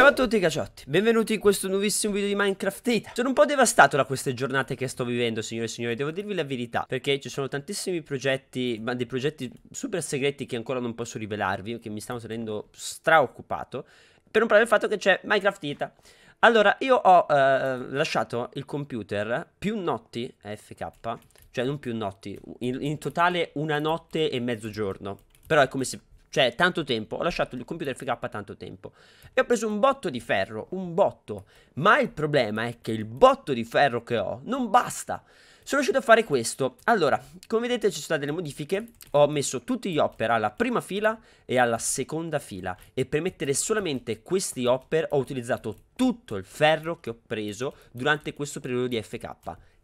Ciao a tutti cacciotti, benvenuti in questo nuovissimo video di Minecraft Data Sono un po' devastato da queste giornate che sto vivendo signore e signori, devo dirvi la verità Perché ci sono tantissimi progetti, ma dei progetti super segreti che ancora non posso rivelarvi Che mi stanno tenendo straoccupato Per un problema il fatto che c'è Minecraft Data Allora, io ho eh, lasciato il computer più notti FK Cioè non più notti, in, in totale una notte e mezzogiorno Però è come se cioè, tanto tempo, ho lasciato il computer FK tanto tempo. E ho preso un botto di ferro, un botto. Ma il problema è che il botto di ferro che ho non basta. Sono riuscito a fare questo. Allora, come vedete ci sono state delle modifiche. Ho messo tutti gli hopper alla prima fila e alla seconda fila. E per mettere solamente questi hopper ho utilizzato tutto il ferro che ho preso durante questo periodo di FK.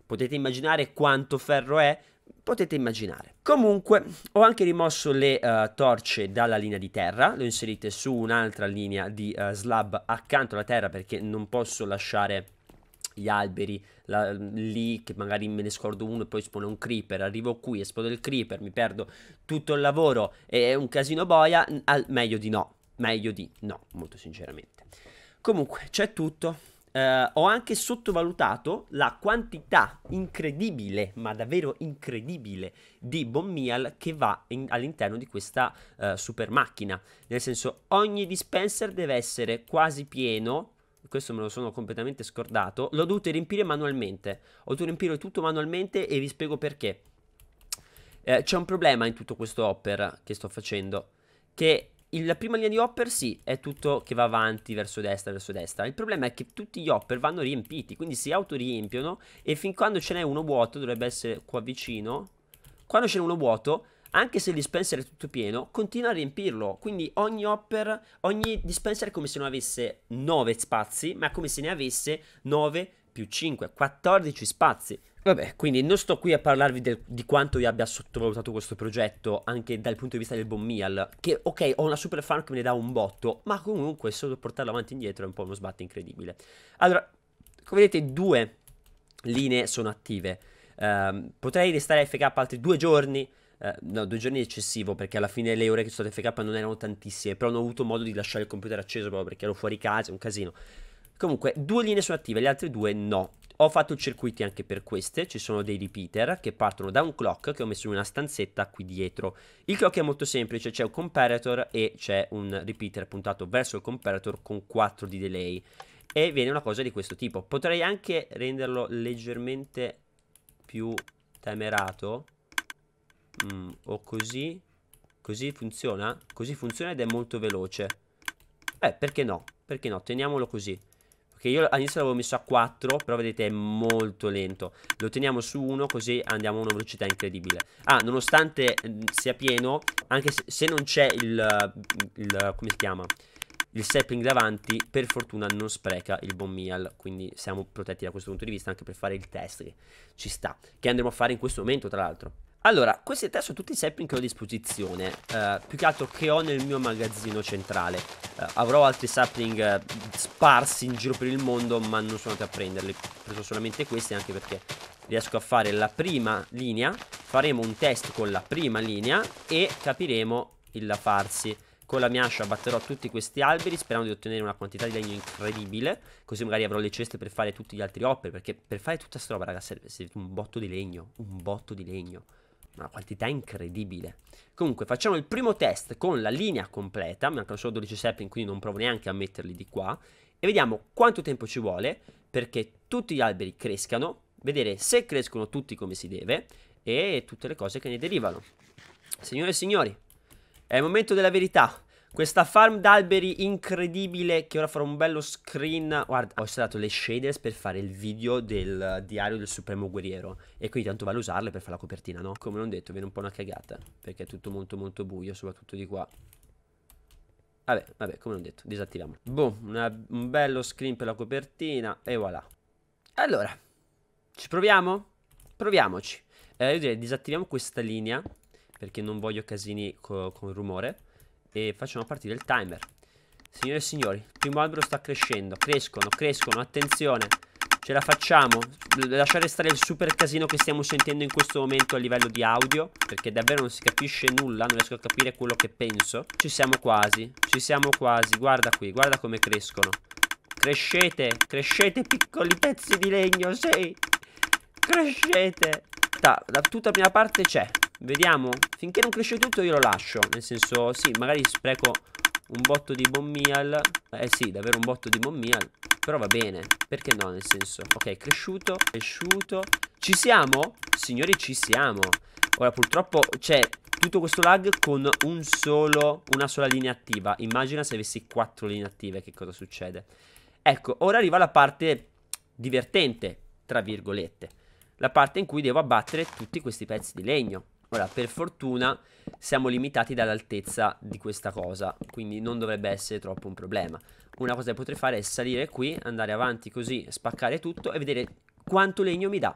Potete immaginare quanto ferro è? potete immaginare. Comunque, ho anche rimosso le uh, torce dalla linea di terra, le ho inserite su un'altra linea di uh, slab accanto alla terra perché non posso lasciare gli alberi la, lì che magari me ne scordo uno e poi spone un creeper arrivo qui esplodo il creeper mi perdo tutto il lavoro e è un casino boia al, meglio di no meglio di no molto sinceramente comunque c'è tutto eh, ho anche sottovalutato la quantità incredibile, ma davvero incredibile, di Bommial che va in, all'interno di questa eh, super macchina. Nel senso, ogni dispenser deve essere quasi pieno. Questo me lo sono completamente scordato. L'ho dovuto riempire manualmente. Ho dovuto riempire tutto manualmente e vi spiego perché. Eh, c'è un problema in tutto questo hopper che sto facendo. Che la prima linea di hopper sì, è tutto che va avanti verso destra, verso destra. Il problema è che tutti gli hopper vanno riempiti, quindi si autoriempiono e fin quando ce n'è uno vuoto, dovrebbe essere qua vicino, quando ce n'è uno vuoto, anche se il dispenser è tutto pieno, continua a riempirlo. Quindi ogni hopper, ogni dispenser è come se non avesse 9 spazi, ma come se ne avesse 9 più 5, 14 spazi. Vabbè, quindi non sto qui a parlarvi del, di quanto io abbia sottovalutato questo progetto, anche dal punto di vista del Bon che ok, ho una super fan che me ne dà un botto, ma comunque solo portarlo avanti e indietro è un po' uno sbatte incredibile. Allora, come vedete due linee sono attive, um, potrei restare FK altri due giorni, Uh, no, due giorni è eccessivo perché alla fine le ore che sono state FK non erano tantissime, però non ho avuto modo di lasciare il computer acceso proprio perché ero fuori casa, è un casino. Comunque, due linee sono attive, le altre due no. Ho fatto circuiti anche per queste, ci sono dei repeater che partono da un clock che ho messo in una stanzetta qui dietro. Il clock è molto semplice, c'è un comparator e c'è un repeater puntato verso il comparator con 4 di delay. E viene una cosa di questo tipo. Potrei anche renderlo leggermente più temerato. Mm, o così. Così funziona? Così funziona ed è molto veloce. Eh, perché no? Perché no? Teniamolo così. Perché io all'inizio l'avevo messo a 4, però vedete è molto lento. Lo teniamo su 1 così andiamo a una velocità incredibile. Ah, nonostante mm, sia pieno, anche se, non c'è il, mm, il... come si chiama? il sapling davanti per fortuna non spreca il buon meal quindi siamo protetti da questo punto di vista anche per fare il test che ci sta che andremo a fare in questo momento tra l'altro allora, questi tre sono tutti i sapling che ho a disposizione, eh, più che altro che ho nel mio magazzino centrale. Eh, avrò altri sapling eh, sparsi in giro per il mondo, ma non sono andato a prenderli. Ho preso solamente questi anche perché riesco a fare la prima linea, faremo un test con la prima linea e capiremo il la farsi. Con la mia ascia batterò tutti questi alberi sperando di ottenere una quantità di legno incredibile, così magari avrò le ceste per fare tutti gli altri hopper, perché per fare tutta sta roba, ragazzi, serve un botto di legno, un botto di legno una quantità incredibile. Comunque facciamo il primo test con la linea completa, mancano solo 12 sapling quindi non provo neanche a metterli di qua, e vediamo quanto tempo ci vuole perché tutti gli alberi crescano, vedere se crescono tutti come si deve e tutte le cose che ne derivano. Signore e signori, è il momento della verità. Questa farm d'alberi incredibile che ora farò un bello screen. Guarda, ho installato le shaders per fare il video del diario del supremo guerriero. E quindi tanto vale usarle per fare la copertina, no? Come non detto, viene un po' una cagata. Perché è tutto molto molto buio, soprattutto di qua. Vabbè, vabbè, come non detto, disattiviamo. Boom, una, un bello screen per la copertina. E voilà. Allora, ci proviamo? Proviamoci. Eh, io direi disattiviamo questa linea perché non voglio casini co con rumore e facciamo partire il timer. Signore e signori, il primo albero sta crescendo, crescono, crescono, attenzione, ce la facciamo. Lasciare stare il super casino che stiamo sentendo in questo momento a livello di audio, perché davvero non si capisce nulla, non riesco a capire quello che penso. Ci siamo quasi, ci siamo quasi, guarda qui, guarda come crescono. Crescete, crescete piccoli pezzi di legno, sì, crescete. Da, da, tutta la prima parte c'è, Vediamo. Finché non cresce tutto io lo lascio. Nel senso, sì, magari spreco un botto di bommial. Eh sì, davvero un botto di bommial. Però va bene. Perché no, nel senso. Ok, cresciuto, cresciuto. Ci siamo? Signori, ci siamo. Ora, purtroppo c'è tutto questo lag con un solo, una sola linea attiva. Immagina se avessi quattro linee attive, che cosa succede? Ecco, ora arriva la parte divertente, tra virgolette. La parte in cui devo abbattere tutti questi pezzi di legno. Ora, per fortuna siamo limitati dall'altezza di questa cosa, quindi non dovrebbe essere troppo un problema. Una cosa che potrei fare è salire qui, andare avanti così, spaccare tutto e vedere quanto legno mi dà.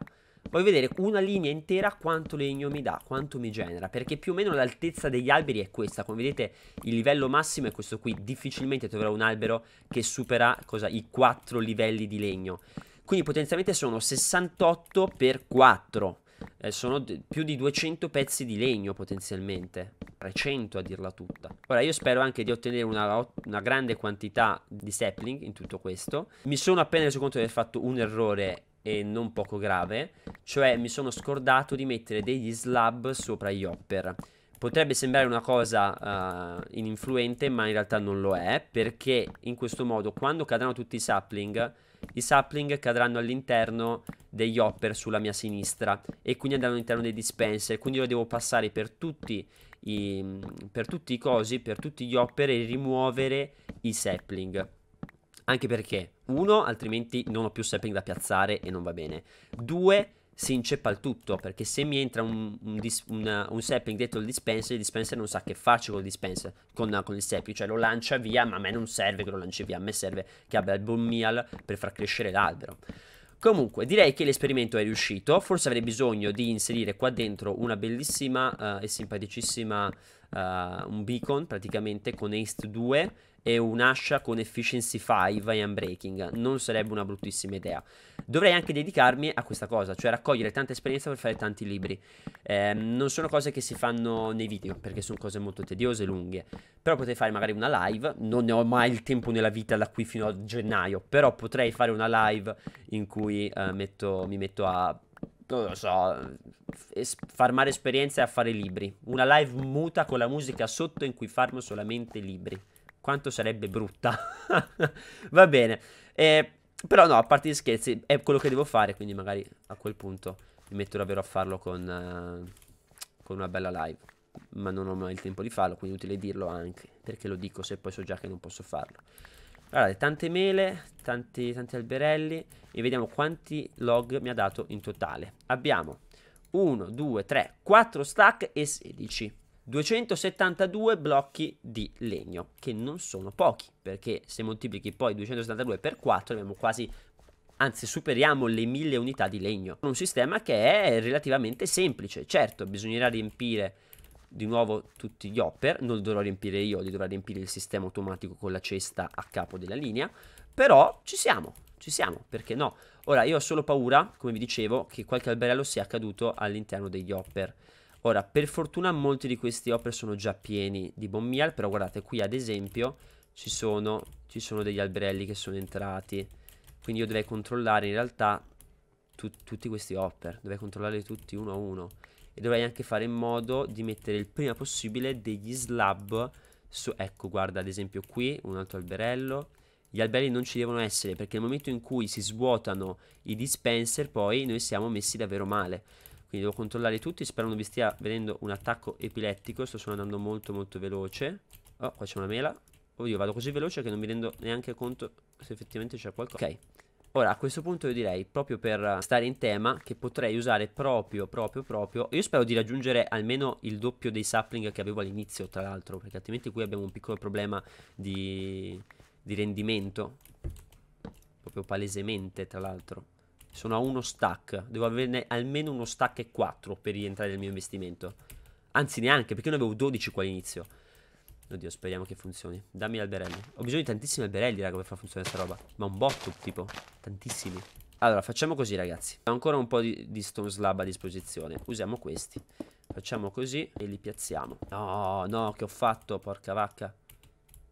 Voglio vedere una linea intera quanto legno mi dà, quanto mi genera, perché più o meno l'altezza degli alberi è questa, come vedete il livello massimo è questo qui, difficilmente troverò un albero che supera cosa, i 4 livelli di legno, quindi potenzialmente sono 68 per 4, eh, sono più di 200 pezzi di legno potenzialmente, 300 a dirla tutta. Ora io spero anche di ottenere una, una grande quantità di sapling in tutto questo. Mi sono appena reso conto di aver fatto un errore e non poco grave, cioè mi sono scordato di mettere degli slab sopra gli hopper. Potrebbe sembrare una cosa uh, ininfluente, ma in realtà non lo è, perché in questo modo quando cadranno tutti i sapling, i sapling cadranno all'interno degli hopper sulla mia sinistra e quindi andranno all'interno dei dispenser, quindi io devo passare per tutti i, per tutti i cosi, per tutti gli hopper e rimuovere i sapling. Anche perché, uno, altrimenti non ho più sapling da piazzare e non va bene. Due, si inceppa il tutto, perché se mi entra un, un, dis, una, un sapling dentro il dispenser, il dispenser non sa che farci col dispenser, con, con il sapling, cioè lo lancia via, ma a me non serve che lo lanci via, a me serve che abbia il buon meal per far crescere l'albero. Comunque, direi che l'esperimento è riuscito. Forse avrei bisogno di inserire qua dentro una bellissima uh, e simpaticissima. Uh, un beacon praticamente con Haste 2 e un'ascia con efficiency 5 e unbreaking. Non sarebbe una bruttissima idea. Dovrei anche dedicarmi a questa cosa, cioè raccogliere tanta esperienza per fare tanti libri. Eh, non sono cose che si fanno nei video, perché sono cose molto tediose e lunghe. Però potrei fare magari una live, non ne ho mai il tempo nella vita da qui fino a gennaio, però potrei fare una live in cui eh, metto, mi metto a non lo so, es- farmare esperienze a fare libri. Una live muta con la musica sotto in cui farmo solamente libri. Quanto sarebbe brutta. Va bene. Eh, però no, a parte gli scherzi, è quello che devo fare, quindi magari a quel punto mi metto davvero a farlo con, uh, con una bella live. Ma non ho mai il tempo di farlo, quindi è utile dirlo anche, perché lo dico se poi so già che non posso farlo. Allora, tante mele, tanti, tanti alberelli e vediamo quanti log mi ha dato in totale. Abbiamo 1, 2, 3, 4 stack e 16. 272 blocchi di legno, che non sono pochi, perché se moltiplichi poi 272 per 4 abbiamo quasi anzi superiamo le 1000 unità di legno. Un sistema che è relativamente semplice, certo bisognerà riempire di nuovo tutti gli hopper, non li dovrò riempire io, li dovrà riempire il sistema automatico con la cesta a capo della linea, però ci siamo, ci siamo, perché no? Ora io ho solo paura, come vi dicevo, che qualche alberello sia caduto all'interno degli hopper. Ora, per fortuna molti di questi hopper sono già pieni di bombial, però guardate, qui ad esempio ci sono, ci sono degli alberelli che sono entrati. Quindi io dovrei controllare in realtà tu, tutti questi hopper, dovrei controllarli tutti uno a uno. E dovrei anche fare in modo di mettere il prima possibile degli slab su, ecco, guarda ad esempio qui un altro alberello, gli alberi non ci devono essere perché nel momento in cui si svuotano i dispenser poi noi siamo messi davvero male quindi devo controllare tutti, spero non vi stia venendo un attacco epilettico, sto solo andando molto molto veloce. Oh, qua c'è una mela. Oddio, vado così veloce che non mi rendo neanche conto se effettivamente c'è qualcosa. Ok. Ora, a questo punto io direi, proprio per stare in tema, che potrei usare proprio, proprio, proprio... Io spero di raggiungere almeno il doppio dei sapling che avevo all'inizio, tra l'altro, perché altrimenti qui abbiamo un piccolo problema di, di rendimento. Proprio palesemente, tra l'altro. Sono a uno stack. Devo averne almeno uno stack e 4 per rientrare nel mio investimento. Anzi, neanche, perché ne avevo 12 qua all'inizio. Oddio, speriamo che funzioni. Dammi l'alberello Ho bisogno di tantissimi alberelli, raga, per far funzionare questa roba. Ma un botto, tipo. Tantissimi. Allora, facciamo così, ragazzi. Ho ancora un po' di, di stone slab a disposizione. Usiamo questi. Facciamo così e li piazziamo. No, no, che ho fatto, porca vacca.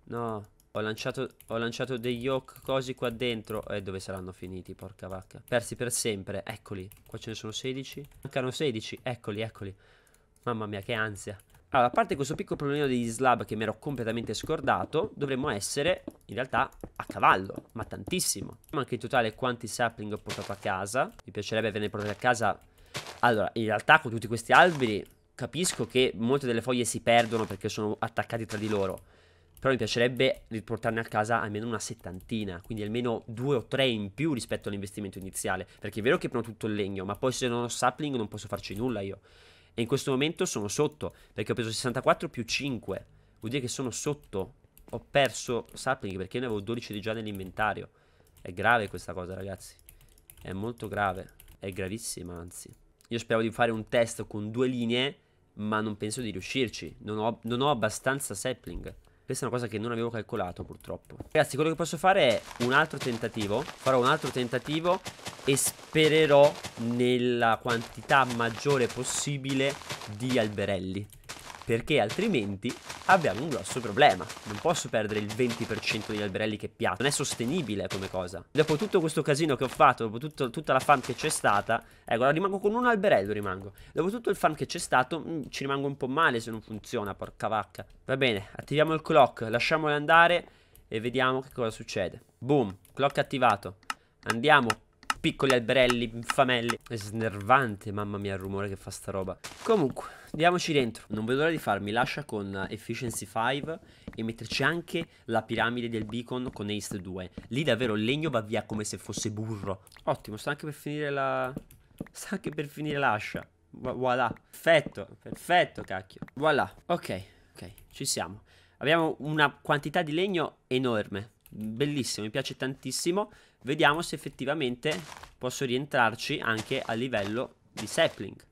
No. Ho lanciato, ho lanciato degli yoke cosi qua dentro. E eh, dove saranno finiti, porca vacca. Persi per sempre, eccoli. Qua ce ne sono 16. Mancano 16, eccoli, eccoli. Mamma mia, che ansia. Allora, a parte questo piccolo problemino degli slab che mi ero completamente scordato, dovremmo essere, in realtà, a cavallo, ma tantissimo. Ma anche in totale quanti sapling ho portato a casa. Mi piacerebbe averne portati a casa... Allora, in realtà con tutti questi alberi capisco che molte delle foglie si perdono perché sono attaccati tra di loro. Però mi piacerebbe riportarne a casa almeno una settantina, quindi almeno due o tre in più rispetto all'investimento iniziale. Perché è vero che prendo tutto il legno, ma poi se non ho sapling non posso farci nulla io. E in questo momento sono sotto, perché ho preso 64 più 5. Vuol dire che sono sotto. Ho perso sapling perché ne avevo 12 di già nell'inventario. È grave questa cosa, ragazzi. È molto grave. È gravissima, anzi. Io speravo di fare un test con due linee, ma non penso di riuscirci. Non ho, non ho abbastanza sapling. Questa è una cosa che non avevo calcolato purtroppo Ragazzi quello che posso fare è un altro tentativo Farò un altro tentativo E spererò nella quantità maggiore possibile di alberelli Perché altrimenti abbiamo un grosso problema. Non posso perdere il 20% degli alberelli che piatto. Non è sostenibile come cosa. Dopo tutto questo casino che ho fatto, dopo tutto, tutta la fan che c'è stata, ecco, rimango con un alberello, rimango. Dopo tutto il fan che c'è stato, mm, ci rimango un po' male se non funziona, porca vacca. Va bene, attiviamo il clock, lasciamolo andare e vediamo che cosa succede. Boom, clock attivato. Andiamo, piccoli alberelli, infamelli. È snervante, mamma mia, il rumore che fa sta roba. Comunque, Andiamoci dentro. Non vedo l'ora di farmi lascia con Efficiency 5 e metterci anche la piramide del beacon con Ace 2. Lì davvero il legno va via come se fosse burro. Ottimo, sta anche per finire la... Sta anche per finire l'ascia. Voilà. Perfetto, perfetto cacchio. Voilà. Ok, ok, ci siamo. Abbiamo una quantità di legno enorme. Bellissimo, mi piace tantissimo. Vediamo se effettivamente posso rientrarci anche a livello di sapling.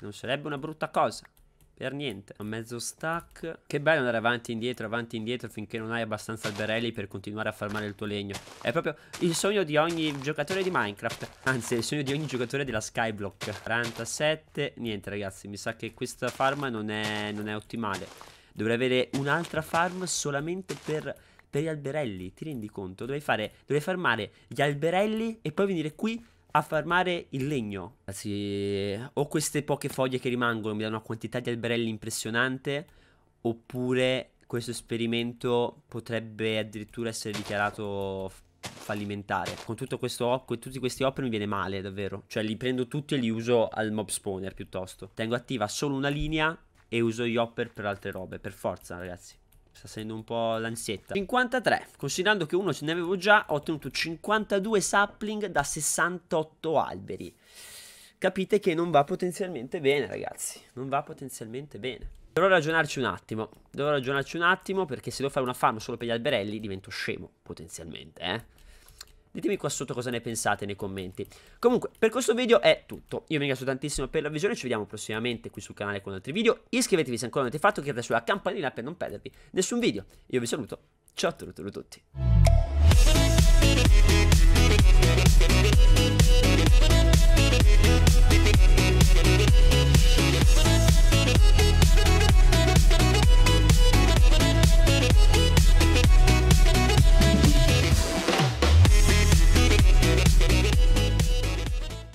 Non sarebbe una brutta cosa. Per niente. Un mezzo stack. Che bello andare avanti e indietro, avanti e indietro finché non hai abbastanza alberelli per continuare a farmare il tuo legno. È proprio il sogno di ogni giocatore di Minecraft. Anzi, è il sogno di ogni giocatore della Skyblock. 47. Niente ragazzi, mi sa che questa farm non è, non è ottimale. Dovrei avere un'altra farm solamente per, per, gli alberelli. Ti rendi conto? Dovrei, fare, dovrei farmare gli alberelli e poi venire qui a farmare il legno. Sì, o queste poche foglie che rimangono mi danno una quantità di alberelli impressionante, oppure questo esperimento potrebbe addirittura essere dichiarato fallimentare. Con tutto questo occo e tutti questi opere mi viene male, davvero. Cioè li prendo tutti e li uso al mob spawner piuttosto. Tengo attiva solo una linea e uso gli hopper per altre robe, per forza, ragazzi. Sta salendo un po' l'ansietta. 53. Considerando che uno ce ne avevo già, ho ottenuto 52 sapling da 68 alberi. Capite che non va potenzialmente bene, ragazzi. Non va potenzialmente bene. Dovrò ragionarci un attimo. Dovrò ragionarci un attimo perché se devo fare una farm solo per gli alberelli divento scemo, potenzialmente, eh. Ditemi qua sotto cosa ne pensate nei commenti. Comunque, per questo video è tutto. Io vi ringrazio tantissimo per la visione, ci vediamo prossimamente qui sul canale con altri video. Iscrivetevi se ancora non avete fatto, cliccate sulla campanella per non perdervi nessun video. Io vi saluto, ciao a tutti.